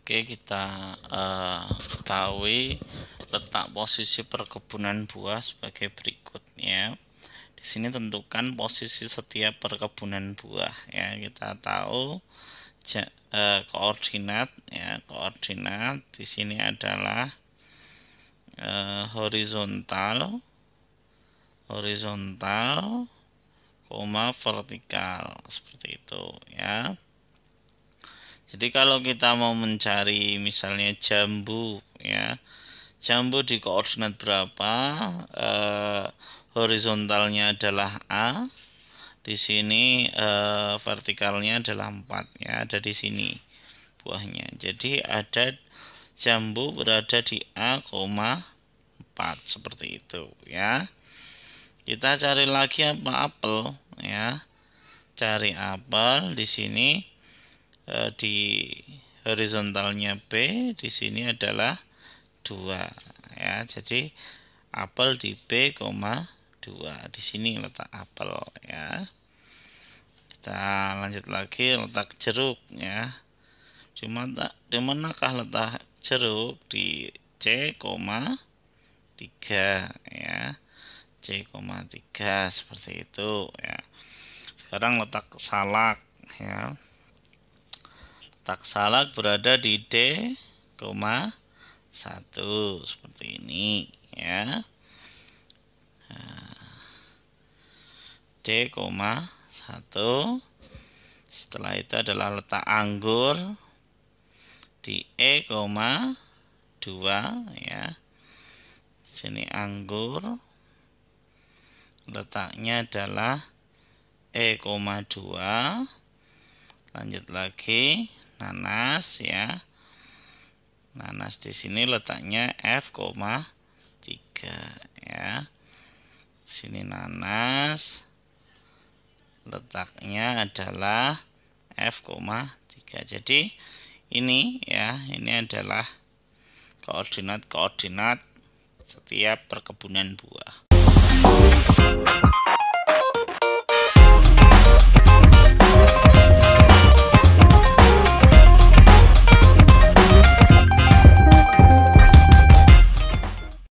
Oke, kita uh, ketahui letak posisi perkebunan buah sebagai berikutnya. Di sini tentukan posisi setiap perkebunan buah ya. Kita tahu ja, uh, koordinat ya, koordinat di sini adalah uh, horizontal horizontal koma vertikal seperti itu ya. Jadi kalau kita mau mencari misalnya jambu ya. Jambu di koordinat berapa? Eh, horizontalnya adalah A. Di sini eh, vertikalnya adalah 4 ya, ada di sini buahnya. Jadi ada jambu berada di A, 4 seperti itu ya. Kita cari lagi apa apel ya. Cari apel di sini Eh, di horizontalnya B di sini adalah 2 ya. Jadi apel di B, 2. Di sini letak apel ya. Kita lanjut lagi letak jeruk ya. Di mana di manakah letak jeruk di C, 3 ya. C, 3 seperti itu ya. Sekarang letak salak ya. Taksalak berada di D, 1 seperti ini ya. D, 1 setelah itu adalah letak anggur di E, 2 ya. Sini anggur letaknya adalah E, 2 lanjut lagi nanas ya. Nanas di sini letaknya F, 3 ya. Sini nanas letaknya adalah F, 3. Jadi ini ya, ini adalah koordinat-koordinat setiap perkebunan buah.